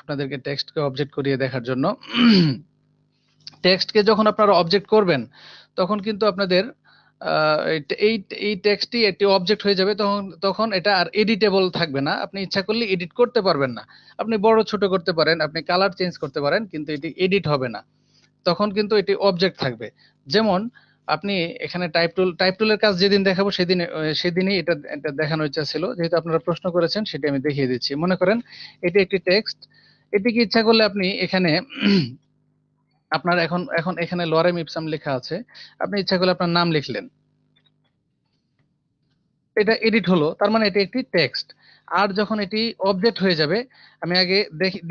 A: আপনাদেরকে টেক্সটকে অবজেক্ট করিয়ে দেখার জন্য টেক্সটকে (clears throat) যখন আপনারা অবজেক্ট করবেন তখন কিন্তু আপনাদের এই এই টেক্সটটি একটি অবজেক্ট হয়ে যাবে তখন তখন এটা আর এডিটেবল থাকবে না আপনি ইচ্ছা করলে এডিট করতে পারবেন না আপনি বড় ছোট করতে পারেন আপনি কালার চেঞ্জ করতে পারেন কিন্তু এটি এডিট হবে না তখন কিন্তু এটি অবজেক্ট থাকবে যেমন আপনি এখানে টাইপ টুল টাইপ টুলের কাজ যেদিন দেখাবো সেদিন সেদিনই এটা এটা দেখানোর ইচ্ছা ছিল যেহেতু আপনারা প্রশ্ন করেছেন সেটি আমি দেখিয়ে দিচ্ছি মনে করেন এটি একটি টেক্সট এটিকে ইচ্ছা করলে আপনি এখানে আপনার এখন এখন এখানে লরেম ইপসাম লেখা আছে আপনি ইচ্ছা করলে আপনার নাম লিখলেন এটা এডিট হলো তার মানে এটি একটি টেক্সট আর যখন এটি অবজেক্ট হয়ে যাবে আমি আগে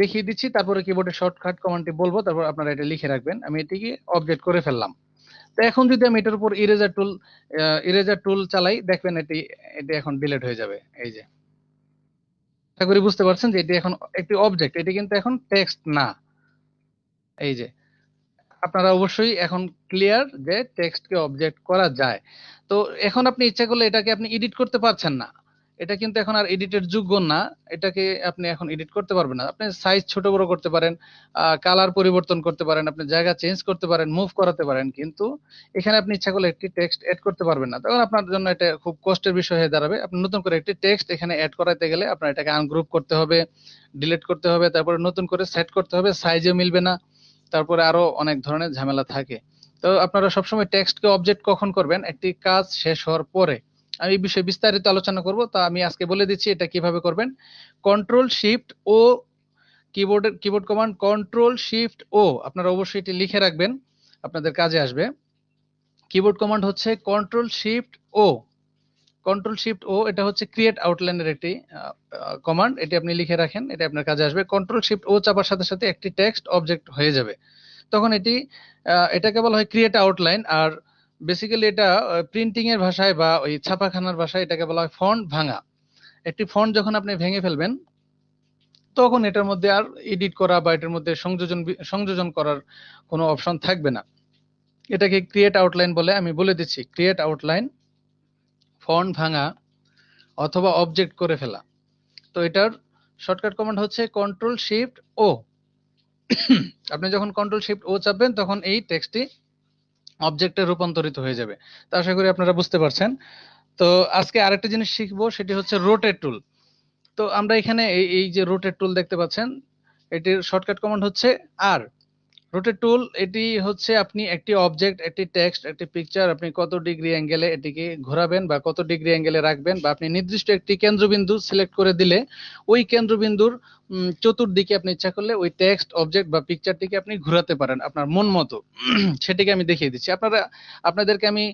A: দেখিয়ে দিচ্ছি তারপরে কিবোর্ডে শর্টকাট কমান্ডটি বলবো তারপর আপনারা এটা লিখে রাখবেন আমি এটিকে অবজেক্ট করে ফেললাম তো এখন যদি আমি এটার উপর ইরেজার টুল ইরেজার টুল চালাই দেখবেন এটি এটি এখন ডিলেট হয়ে যাবে এই যে আশা করি বুঝতে পারছেন যে এটি এখন একটি অবজেক্ট এটি কিন্তু এখন টেক্সট না এই যে আপনারা অবশ্যই এখন ক্লিয়ার যে টেক্সটকে অবজেক্ট করা যায় তো এখন আপনি ইচ্ছা করলে এটাকে আপনি এডিট করতে পারছেন না এটা কিন্তু এখন আর এডিটের যোগ্য না এটাকে আপনি এখন এডিট করতে পারবেন না আপনি সাইজ ছোট বড় করতে পারেন কালার পরিবর্তন করতে পারেন আপনি জায়গা চেঞ্জ করতে পারেন মুভ করাতে পারেন কিন্তু এখানে আপনি ইচ্ছা করলে একটি টেক্সট অ্যাড করতে পারবেন না তখন আপনার জন্য এটা খুব কষ্টের বিষয় হয়ে দাঁড়াবে আপনি নতুন করে একটি টেক্সট এখানে অ্যাড করাতে গেলে আপনার এটাকে আনগ্রুপ করতে হবে ডিলিট করতে হবে তারপরে নতুন করে সেট করতে হবে সাইজও মিলবে না তারপরে আরো অনেক ধরনের ঝামেলা থাকে তো আপনারা সবসময় টেক্সটকে অবজেক্ট কখন করবেন একটি কাজ শেষ হওয়ার পরে আমি এই বিষয়ে বিস্তারিত আলোচনা করব তা আমি আজকে বলে দিচ্ছি এটা কিভাবে করবেন কন্ট্রোল শিফট ও কিবোর্ডের keyboard command control shift O আপনারা অবশ্যই এটি লিখে রাখবেন আপনাদের কাজে আসবে কিবোর্ড কমান্ড হচ্ছে control shift O control shift O এটা হচ্ছে ক্রিয়েট আউটলাইনের একটি কমান্ড এটি আপনি লিখে রাখেন এটা আপনার কাজে আসবে কন্ট্রোল শিফট ও চাপার সাথে সাথে একটি টেক্সট অবজেক্ট হয়ে যাবে তখন এটি এটাকে বলা হয় ক্রিয়েট আউটলাইন আর বেসিক্যালি এটা প্রিন্টিং এর ভাষায় বা ওই ছাপাখানার ভাষায় এটাকে বলা হয় ফন্ট ভাঙা একটি ফন্ট যখন আপনি ভেঙে ফেলবেন তখন এটার মধ্যে আর এডিট করা বা এটার মধ্যে সংযোজন সংযোজন করার কোনো অপশন থাকবে না এটাকে ক্রিয়েট আউটলাইন বলে আমি বলে দিচ্ছি ক্রিয়েট আউটলাইন ফন্ট ভাঙা অথবা অবজেক্ট করে ফেলা তো এটার শর্টকাট কমান্ড হচ্ছে কন্ট্রোল শিফট ও আপনি যখন কন্ট্রোল শিফট ও চাপবেন তখন এই টেক্সটটি অবজেক্টে রূপান্তরিত হয়ে যাবে তো আশা করি আপনারা বুঝতে পারছেন তো আজকে আরেকটা জিনিস শিখবো সেটি হচ্ছে রোটেট টুল তো আমরা এখানে এই যে রোটেট টুল দেখতে পাচ্ছেন এটির শর্টকাট কমান্ড হচ্ছে আর রোটেট টুল এটি হচ্ছে আপনি একটি অবজেক্ট একটি টেক্সট একটি পিকচার আপনি কত ডিগ্রি অ্যাঙ্গেলে এটিকে ঘোরাবেন বা কত ডিগ্রি অ্যাঙ্গেলে রাখবেন বা আপনি নির্দিষ্ট একটি কেন্দ্রবিন্দু সিলেক্ট করে দিলে ওই কেন্দ্রবিন্দুর চতুর্দিকে আপনি ইচ্ছা করলে ওই টেক্সট অবজেক্ট বা পিকচারটিকে আপনি ঘোরাতে পারেন আপনার মন মতো (clears throat) সেটিকে আমি দেখিয়ে দিচ্ছি আপনারা আপনাদেরকে আমি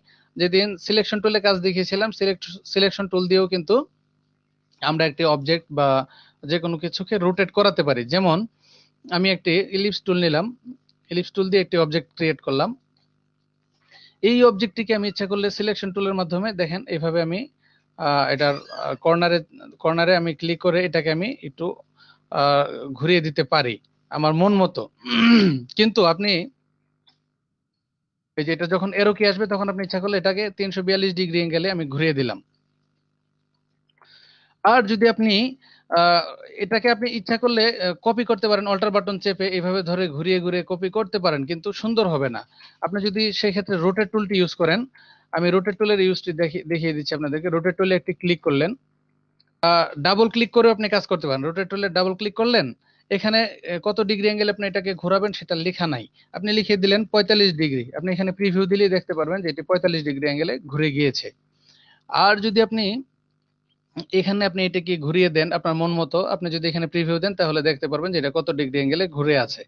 A: যেদিন সিলেকশন টুলে কাজ দেখিয়েছিলাম সিলেক্ট সিলেকশন টুল দিয়েও কিন্তু আমরা একটি অবজেক্ট বা যে কোনো কিছুকে রোটেট করাতে পারি যেমন আমি একটি ইলিপস টুল নিলাম ইলিপস টুল দিয়ে একটি অবজেক্ট ক্রিয়েট করলাম এই অবজেক্টটিকে আমি ইচ্ছা করলে সিলেকশন টুলের মাধ্যমে দেখেন এইভাবে আমি এটার কর্নারে কর্নারে আমি ক্লিক করে এটাকে আমি একটু ঘুরিয়ে দিতে পারি আমার মন মতো কিন্তু আপনি এই যে এটা যখন এরো কি আসবে তখন আপনি ইচ্ছা করলে এটাকে তিনশো বিয়াল্লিশ ডিগ্রি অ্যাঙ্গেলে আমি ঘুরিয়ে দিলাম আর যদি আপনি এটাকে আপনি ইচ্ছা করলে কপি করতে পারেন অল্টার বাটন চেপে এইভাবে ধরে ঘুরিয়ে ঘুরিয়ে কপি করতে পারেন কিন্তু সুন্দর হবে না আপনি যদি সেই ক্ষেত্রে রোটেট টুলটি ইউজ করেন আমি রোটেট টুলের ইউজটি দেখিয়ে দিচ্ছি আপনাদেরকে রোটেট টুলে একটি ক্লিক করলেন ডাবল ক্লিক করে আপনি কাজ করতে পারেন রোটেট টুলে ডাবল ক্লিক করলেন এখানে কত ডিগ্রি অ্যাঙ্গেল আপনি এটাকে ঘোরাবেন সেটা লেখা নাই আপনি লিখে দিলেন পঁয়তাল্লিশ ডিগ্রি আপনি এখানে প্রিভিউ দিলেই দেখতে পারবেন যে এটি পঁয়তাল্লিশ ডিগ্রি অ্যাঙ্গেলে ঘুরে গিয়েছে আর যদি আপনি এখানে আপনি এটাকে ঘুরিয়ে দেন আপনার মন মতো আপনি যদি এখানে প্রিভিউ দেন তাহলে দেখতে পারবেন যে এটা কত ডিগ্রি অ্যাঙ্গেলে ঘুরে আছে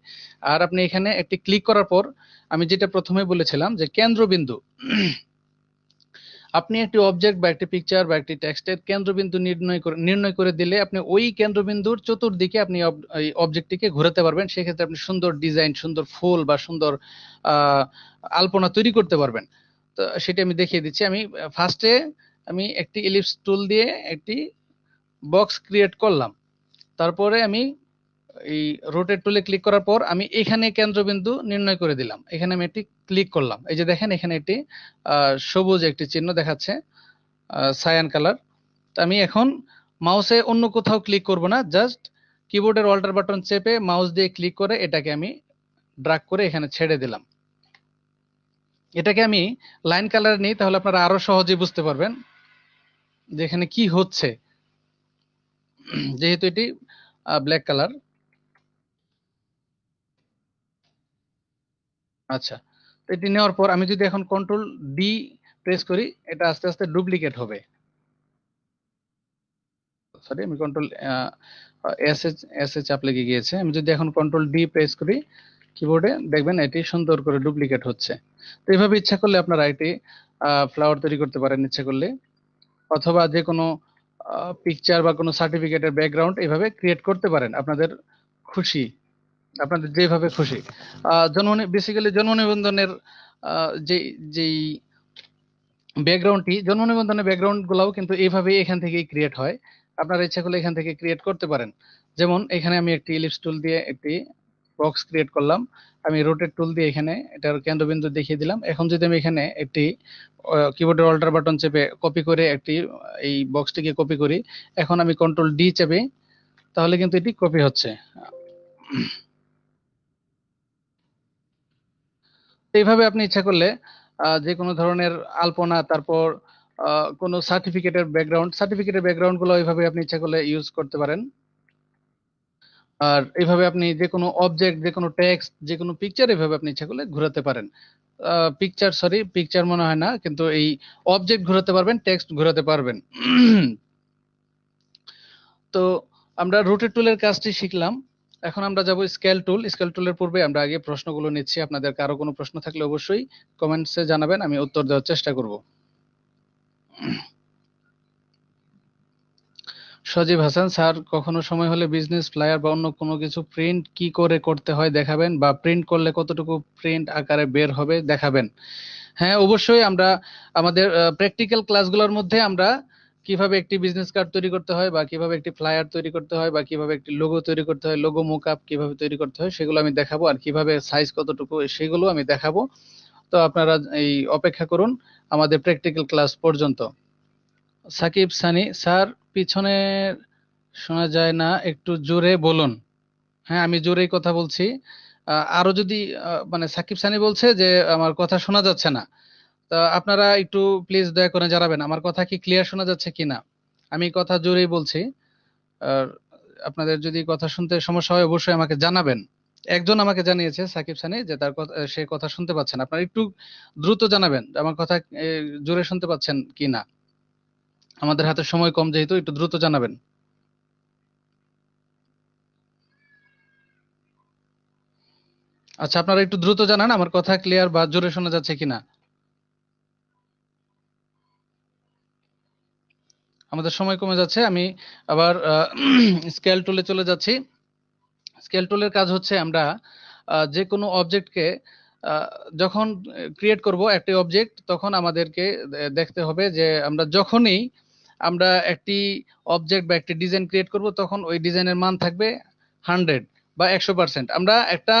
A: আর আপনি এখানে একটি ক্লিক করার পর আমি যেটা প্রথমে বলেছিলাম যে কেন্দ্রবিন্দু আপনি একটি অবজেক্ট বা একটি পিকচার বা একটি টেক্সটের কেন্দ্রবিন্দু নির্ণয় করে নির্ণয় করে দিলে আপনি ওই কেন্দ্রবিন্দুর চতুর্দিকে আপনি অবজেক্টটিকে ঘোরাতে পারবেন সেক্ষেত্রে আপনি সুন্দর ডিজাইন সুন্দর ফুল বা সুন্দর আলপনা তৈরি করতে পারবেন তো সেটা আমি দেখিয়ে দিচ্ছি আমি ফার্স্টে আমি একটি ইলিপস টুল দিয়ে একটি বক্স ক্রিয়েট করলাম তারপরে আমি এই রোটেট টুলে ক্লিক করার পর আমি এখানে কেন্দ্রবিন্দু নির্ণয় করে দিলাম এখানে আমি একটি ক্লিক করলাম এই যে দেখেন এখানে একটি সবুজ একটি চিহ্ন দেখাচ্ছে সায়ান কালার তো আমি এখন মাউসে অন্য কোথাও ক্লিক করব না জাস্ট কিবোর্ডের অল্টার বাটন চেপে মাউস দিয়ে ক্লিক করে এটাকে আমি ড্রাগ করে এখানে ছেড়ে দিলাম এটাকে আমি লাইন কালার নিই তাহলে আপনারা আরো সহজে বুঝতে পারবেন যে এখানে কি হচ্ছে যেহেতু এটি ব্ল্যাক কালার আচ্ছা এটি নেওয়ার পর আমি যদি এখন কন্ট্রোল ডি প্রেস করি এটা আস্তে আস্তে ডুপ্লিকেট হবে সরি আমি কন্ট্রোল এস এস এ চাপ লেগে গিয়েছে আমি যদি এখন কন্ট্রোল ডি প্রেস করি কিবোর্ডে দেখবেন এটি সুন্দর করে ডুপ্লিকেট হচ্ছে তো এইভাবে ইচ্ছা করলে আপনারা এটি ফ্লাওয়ার তৈরি করতে পারেন ইচ্ছা করলে অথবা যে কোনো পিকচার বা কোনো সার্টিফিকেটের ব্যাকগ্রাউন্ড এইভাবে ক্রিয়েট করতে পারেন আপনাদের খুশি আপনাদের যেভাবে খুশি জন্ম বেসিক্যালি জন্ম নিবন্ধনের যে যেই ব্যাকগ্রাউন্ডটি জন্ম নিবন্ধনের ব্যাকগ্রাউন্ডগুলোও কিন্তু এইভাবেই এখান থেকেই ক্রিয়েট হয় আপনারা ইচ্ছা করলে এখান থেকে ক্রিয়েট করতে পারেন যেমন এখানে আমি একটি ইলিপস টুল দিয়ে একটি বক্স ক্রিয়েট করলাম আমি রোটেট টুল দিয়ে এখানে এটার কেন্দ্রবিন্দু দেখিয়ে দিলাম এখন যদি আমি এখানে একটি কিবোর্ডের অল্টার বাটন চেপে কপি করে একটি এই বক্সটিকে কপি করি এখন আমি কন্ট্রোল ডি চেপে তাহলে কিন্তু এটি কপি হচ্ছে এইভাবে আপনি ইচ্ছা করলে যে কোনো ধরনের আলপনা তারপর কোনো সার্টিফিকেটের ব্যাকগ্রাউন্ড সার্টিফিকেটের ব্যাকগ্রাউন্ডগুলো এইভাবে আপনি ইচ্ছা করলে ইউজ করতে পারেন আর এভাবে আপনি যে কোনো অবজেক্ট যে কোনো টেক্সট যে কোনো পিকচার এভাবে আপনি ইচ্ছা করলে ঘোরাতে পারেন পিকচার সরি পিকচার মনে হয় না কিন্তু এই অবজেক্ট ঘোরাতে পারবেন টেক্সট ঘোরাতে পারবেন (clears throat) তো আমরা রুটের টুলের কাজটি শিখলাম এখন আমরা যাব স্কেল টুল স্কেল টুলের পূর্বে আমরা আগে প্রশ্নগুলো নিচ্ছি আপনাদের কারো কোনো প্রশ্ন থাকলে অবশ্যই কমেন্টসে জানাবেন আমি উত্তর দেওয়ার চেষ্টা করব সজীব হাসান স্যার কখনো সময় হলে বিজনেস ফ্লায়ার বা অন্য কোনো কিছু প্রিন্ট কি করে করতে হয় দেখাবেন বা প্রিন্ট করলে কতটুকু প্রিন্ট আকারে বের হবে দেখাবেন হ্যাঁ অবশ্যই আমরা আমাদের প্র্যাকটিক্যাল ক্লাসগুলোর মধ্যে আমরা কিভাবে একটি বিজনেস কার্ড তৈরি করতে হয় বা কিভাবে একটি ফ্লায়ার তৈরি করতে হয় বা কিভাবে একটি লোগো তৈরি করতে হয় লোগো আপ কিভাবে তৈরি করতে হয় সেগুলো আমি দেখাবো আর কিভাবে সাইজ কতটুকু সেগুলো আমি দেখাবো তো আপনারা এই অপেক্ষা করুন আমাদের প্র্যাকটিক্যাল ক্লাস পর্যন্ত সাকিব সানি স্যার পিছনে শোনা যায় না একটু জোরে বলুন হ্যাঁ আমি জোরেই কথা বলছি আরো যদি মানে সাকিব সানি বলছে যে আমার কথা শোনা যাচ্ছে না তা আপনারা একটু প্লিজ দয়া করে জানাবেন আমার কথা কি ক্লিয়ার শোনা যাচ্ছে কি না আমি কথা জোরেই বলছি আর আপনাদের যদি কথা শুনতে সমস্যা হয় অবশ্যই আমাকে জানাবেন একজন আমাকে জানিয়েছে সাকিব সানি যে তার কথা সে কথা শুনতে পাচ্ছেন আপনারা একটু দ্রুত জানাবেন আমার কথা জোরে শুনতে পাচ্ছেন কি না আমাদের হাতে সময় কম যেহেতু একটু দ্রুত জানাবেন। আচ্ছা আপনারা একটু দ্রুত জানান আমার কথা ক্লিয়ার বা জোরে শোনা যাচ্ছে কিনা আমাদের সময় কমে যাচ্ছে আমি আবার স্কেল টুলে (clears throat) চলে যাচ্ছি স্কেল টুলের কাজ হচ্ছে আমরা যে কোনো অবজেক্টকে যখন ক্রিয়েট করব একটি অবজেক্ট তখন আমাদেরকে দেখতে হবে যে আমরা যখনই আমরা একটি অবজেক্ট বা একটি ডিজাইন ক্রিয়েট করব তখন ওই ডিজাইনের মান থাকবে হান্ড্রেড বা একশো পার্সেন্ট আমরা একটা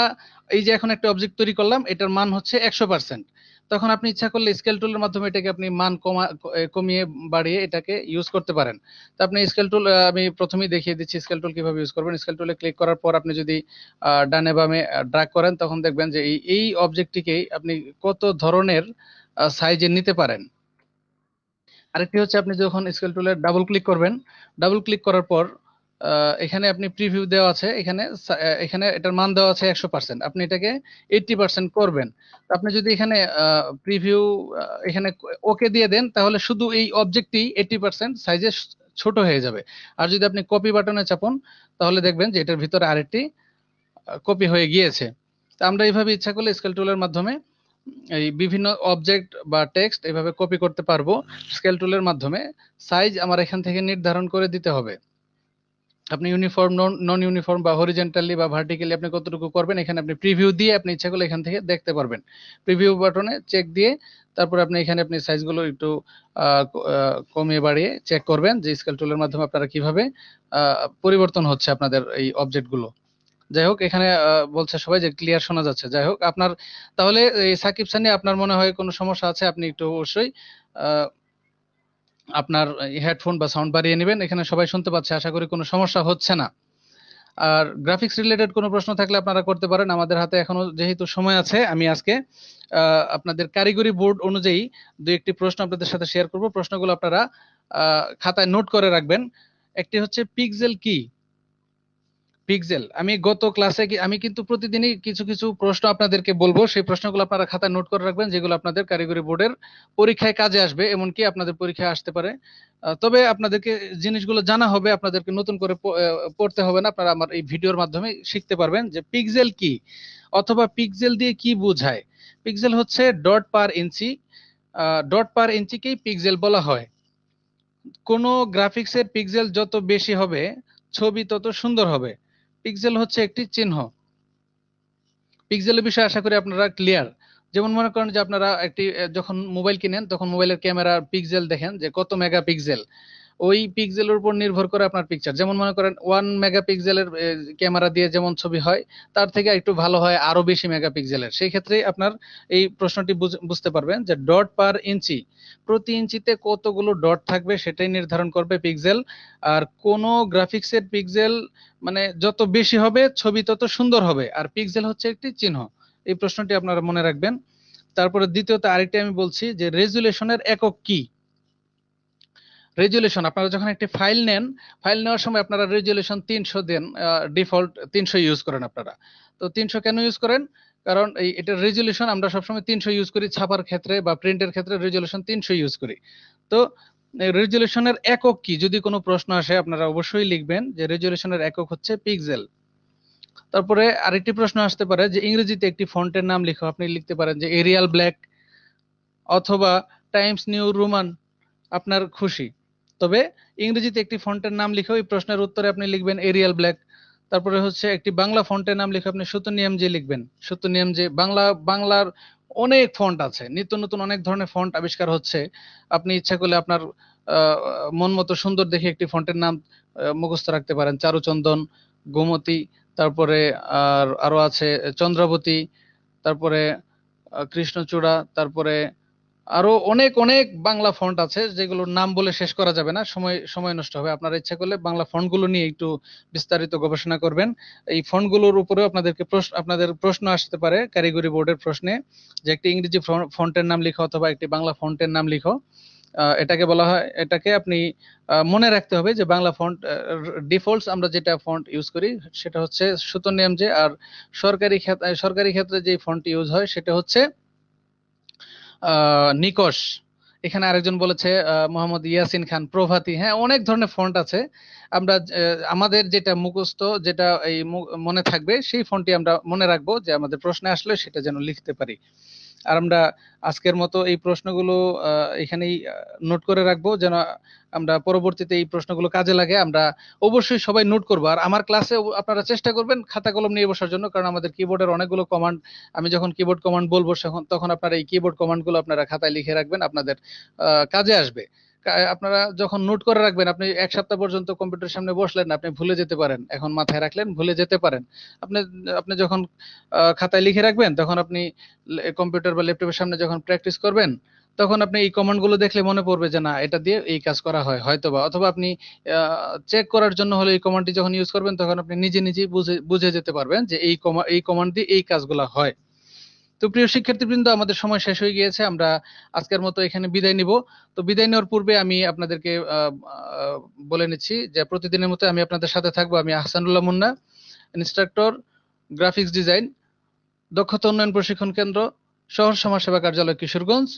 A: এই যে এখন একটা অবজেক্ট তৈরি করলাম এটার মান হচ্ছে একশো পার্সেন্ট তখন আপনি ইচ্ছা করলে স্কেল টুলের মাধ্যমে এটাকে আপনি মান কমা কমিয়ে বাড়িয়ে এটাকে ইউজ করতে পারেন তো আপনি স্কেল টুল আমি প্রথমেই দেখিয়ে দিচ্ছি স্কেল টুল কীভাবে ইউজ করবেন স্কেল টুলে ক্লিক করার পর আপনি যদি ডানে বামে ড্রাগ করেন তখন দেখবেন যে এই অবজেক্টটিকেই আপনি কত ধরনের সাইজে নিতে পারেন আরেকটি হচ্ছে আপনি যখন স্কেল টুলে ডাবল ক্লিক করবেন ডাবল ক্লিক করার পর এখানে আপনি প্রিভিউ দেওয়া আছে এখানে এখানে এটার মান দেওয়া আছে একশো পার্সেন্ট আপনি এটাকে এইটটি পার্সেন্ট করবেন আপনি যদি এখানে প্রিভিউ এখানে ওকে দিয়ে দেন তাহলে শুধু এই অবজেক্টটি এইটটি পার্সেন্ট সাইজে ছোট হয়ে যাবে আর যদি আপনি কপি বাটনে চাপুন তাহলে দেখবেন যে এটার ভিতরে আরেকটি কপি হয়ে গিয়েছে তো আমরা এইভাবে ইচ্ছা করলে স্কেল টুলের মাধ্যমে এই বিভিন্ন অবজেক্ট বা টেক্সট এভাবে কপি করতে পারবো স্কেল টুলের মাধ্যমে সাইজ আমার এখান থেকে নির্ধারণ করে দিতে হবে আপনি ইউনিফর্ম নন ইউনিফর্ম বা হরিজেন্টালি বা ভার্টিক্যালি আপনি কতটুকু করবেন এখানে আপনি প্রিভিউ দিয়ে আপনি ইচ্ছা করলে এখান থেকে দেখতে পারবেন প্রিভিউ বাটনে চেক দিয়ে তারপর আপনি এখানে আপনি সাইজগুলো একটু কমিয়ে বাড়িয়ে চেক করবেন যে স্কেল টুলের মাধ্যমে আপনারা কিভাবে পরিবর্তন হচ্ছে আপনাদের এই অবজেক্টগুলো যাই হোক এখানে বলছে সবাই যে ক্লিয়ার শোনা যাচ্ছে যাই হোক আপনার তাহলে এই সাকিব সানি আপনার মনে হয় কোনো সমস্যা আছে আপনি একটু অবশ্যই আপনার হেডফোন বা সাউন্ড বাড়িয়ে নেবেন এখানে সবাই শুনতে পাচ্ছে আশা করি কোনো সমস্যা হচ্ছে না আর গ্রাফিক্স রিলেটেড কোনো প্রশ্ন থাকলে আপনারা করতে পারেন আমাদের হাতে এখনো যেহেতু সময় আছে আমি আজকে আপনাদের কারিগরি বোর্ড অনুযায়ী দুই একটি প্রশ্ন আপনাদের সাথে শেয়ার করব প্রশ্নগুলো আপনারা খাতায় নোট করে রাখবেন একটি হচ্ছে পিক্সেল কি পিক্সেল আমি গত ক্লাসে আমি কিন্তু প্রতিদিনই কিছু কিছু প্রশ্ন আপনাদেরকে বলবো সেই প্রশ্নগুলো আপনারা খাতা নোট করে রাখবেন যেগুলো আপনাদের কারিগরি বোর্ডের পরীক্ষায় কাজে আসবে এমনকি আপনাদের পরীক্ষায় আসতে পারে তবে আপনাদেরকে জিনিসগুলো জানা হবে আপনাদেরকে নতুন করে পড়তে হবে না আপনারা আমার এই ভিডিওর মাধ্যমে শিখতে পারবেন যে পিক্সেল কি অথবা পিক্সেল দিয়ে কি বোঝায় পিক্সেল হচ্ছে dot per inch dot per ইঞ্চিকেই পিক্সেল বলা হয় কোনো গ্রাফিক্সের পিক্সেল যত বেশি হবে ছবি তত সুন্দর হবে পিক্সেল হচ্ছে একটি চিহ্ন পিক্সেলের বিষয়ে আশা করি আপনারা ক্লিয়ার যেমন মনে করেন যে আপনারা একটি যখন মোবাইল কিনেন তখন মোবাইলের ক্যামেরা পিক্সেল দেখেন যে কত মেগা পিক্সেল ওই পিক্সেলের উপর নির্ভর করে আপনার পিকচার যেমন মনে করেন ওয়ান মেগাপিক্সেলের ক্যামেরা দিয়ে যেমন ছবি হয় তার থেকে একটু ভালো হয় আরো বেশি মেগাপিক্সেলের সেই ক্ষেত্রে আপনার এই প্রশ্নটি বুঝতে পারবেন যে ডট পার ইঞ্চি প্রতি ইঞ্চিতে কতগুলো ডট থাকবে সেটাই নির্ধারণ করবে পিক্সেল আর কোন গ্রাফিক্সের পিক্সেল মানে যত বেশি হবে ছবি তত সুন্দর হবে আর পিক্সেল হচ্ছে একটি চিহ্ন এই প্রশ্নটি আপনারা মনে রাখবেন তারপরে দ্বিতীয়ত আরেকটি আমি বলছি যে রেজুলেশনের একক কি রেজুলেশন আপনারা যখন একটি ফাইল নেন ফাইল নেওয়ার সময় আপনারা রেজুলেশন তিনশো দেন ডিফল্ট তিনশো ইউজ করেন আপনারা তো তিনশো কেন ইউজ করেন কারণ এই এটার রেজুলেশন আমরা সবসময় তিনশো ইউজ করি ছাপার ক্ষেত্রে বা প্রিন্টের ক্ষেত্রে রেজুলেশন তিনশো ইউজ করি তো রেজুলেশনের একক কি যদি কোনো প্রশ্ন আসে আপনারা অবশ্যই লিখবেন যে রেজুলেশনের একক হচ্ছে পিক্সেল তারপরে আরেকটি প্রশ্ন আসতে পারে যে ইংরেজিতে একটি ফন্টের নাম লিখো আপনি লিখতে পারেন যে এরিয়াল ব্ল্যাক অথবা টাইমস নিউ রোমান আপনার খুশি তবে ইংরেজিতে একটি ফন্টের নাম লিখে ওই প্রশ্নের উত্তরে আপনি লিখবেন এরিয়াল ব্ল্যাক তারপরে হচ্ছে একটি বাংলা ফন্টের নাম লিখে আপনি সত্যনিয়ম যে লিখবেন সুতনিয়াম যে বাংলা বাংলার অনেক ফন্ট আছে নিত্য নতুন অনেক ধরনের ফন্ট আবিষ্কার হচ্ছে আপনি ইচ্ছা করলে আপনার মন মতো সুন্দর দেখে একটি ফন্টের নাম মুখস্থ রাখতে পারেন চারুচন্দন গোমতী তারপরে আর আরো আছে চন্দ্রাবতী তারপরে কৃষ্ণচূড়া তারপরে আরো অনেক অনেক বাংলা ফন্ট আছে যেগুলোর নাম বলে শেষ করা যাবে না সময় সময় নষ্ট হবে আপনারা ইচ্ছা করলে বাংলা ফন্টগুলো নিয়ে একটু বিস্তারিত গবেষণা করবেন এই ফন্টগুলোর উপরেও আপনাদেরকে প্রশ্ন আপনাদের প্রশ্ন আসতে পারে কারিগরি বোর্ডের প্রশ্নে যে একটি ইংরেজি ফন্টের নাম লিখো অথবা একটি বাংলা ফন্টের নাম লিখো এটাকে বলা হয় এটাকে আপনি মনে রাখতে হবে যে বাংলা ফন্ট ডিফল্টস আমরা যেটা ফন্ট ইউজ করি সেটা হচ্ছে নিয়ম যে আর সরকারি সরকারি ক্ষেত্রে যে ফন্ট ইউজ হয় সেটা হচ্ছে নিকশ এখানে আরেকজন বলেছে মোহাম্মদ ইয়াসিন খান প্রভাতী হ্যাঁ অনেক ধরনের ফন্ট আছে আমরা আমাদের যেটা মুখস্থ যেটা এই মনে থাকবে সেই ফন্টটি আমরা মনে রাখবো যে আমাদের প্রশ্নে আসলে সেটা যেন লিখতে পারি আর আমরা আজকের মতো এই প্রশ্নগুলো এখানেই নোট করে রাখবো যেন আমরা পরবর্তীতে এই প্রশ্নগুলো কাজে লাগে আমরা অবশ্যই সবাই নোট করবো আর আমার ক্লাসে আপনারা চেষ্টা করবেন খাতা কলম নিয়ে বসার জন্য কারণ আমাদের কিবোর্ডের অনেকগুলো কমান্ড আমি যখন কিবোর্ড কমান্ড বলবো তখন আপনারা এই কিবোর্ড কমান্ডগুলো আপনারা খাতায় লিখে রাখবেন আপনাদের কাজে আসবে আপনারা যখন নোট করে রাখবেন আপনি এক সপ্তাহ পর্যন্ত কম্পিউটার সামনে বসলেন আপনি ভুলে যেতে পারেন এখন মাথায় রাখলেন ভুলে যেতে পারেন আপনি আপনি যখন খাতায় লিখে রাখবেন তখন আপনি কম্পিউটার বা ল্যাপটপের সামনে যখন প্র্যাকটিস করবেন তখন আপনি এই কমান্ডগুলো দেখলে মনে পড়বে যে না এটা দিয়ে এই কাজ করা হয় হয়তো বা অথবা আপনি চেক করার জন্য হলে এই কমান্ডটি যখন ইউজ করবেন তখন আপনি নিজে নিজেই বুঝে বুঝে যেতে পারবেন যে এই কমা এই কমান্ড দিয়ে এই কাজগুলো হয় তো প্রিয় শিক্ষার্থীবৃন্দ আমাদের সময় শেষ হয়ে গিয়েছে আমরা আজকের মতো এখানে বিদায় নিব তো বিদায় নেওয়ার পূর্বে আমি আপনাদেরকে বলে নিচ্ছি যে প্রতিদিনের মতো আমি আপনাদের সাথে থাকবো আমি Ahsanullah Munna instructor graphics design দক্ষতা উন্নয়ন প্রশিক্ষণ কেন্দ্র শহর সমাজসেবা কার্যালয় কিশোরগঞ্জ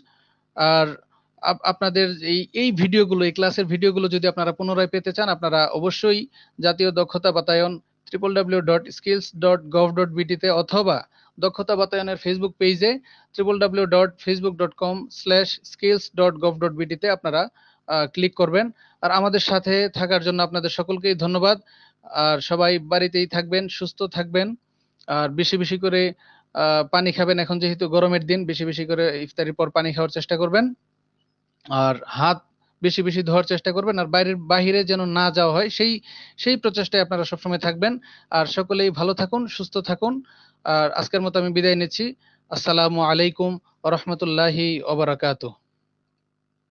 A: আর আপনাদের এই এই ভিডিওগুলো এই ক্লাসের ভিডিওগুলো যদি আপনারা পুনরায় পেতে চান আপনারা অবশ্যই জাতীয় দক্ষতা বাতায়ন triple W dot skills dot gov dot বিটিতে অথবা দক্ষতা বাতায়নের ফেসবুক পেজে triple W dot Facebook dot com slash skills dot gov dot বিটিতে আপনারা ক্লিক করবেন আর আমাদের সাথে থাকার জন্য আপনাদের সকলকেই ধন্যবাদ আর সবাই বাড়িতেই থাকবেন সুস্থ থাকবেন আর বেশি বেশি করে পানি খাবেন এখন যেহেতু গরমের দিন বেশি বেশি করে ইফতারির পর পানি খাওয়ার চেষ্টা করবেন আর হাত বেশি বেশি ধোয়ার চেষ্টা করবেন আর বাইরের বাহিরে যেন না যাওয়া হয় সেই সেই প্রচেষ্টায় আপনারা সবসময় থাকবেন আর সকলেই ভালো থাকুন সুস্থ থাকুন আর আজকের মতো আমি বিদায় নিচ্ছি আসসালামু আলাইকুম ওরহমতুল্লাহি ওবরাকাতু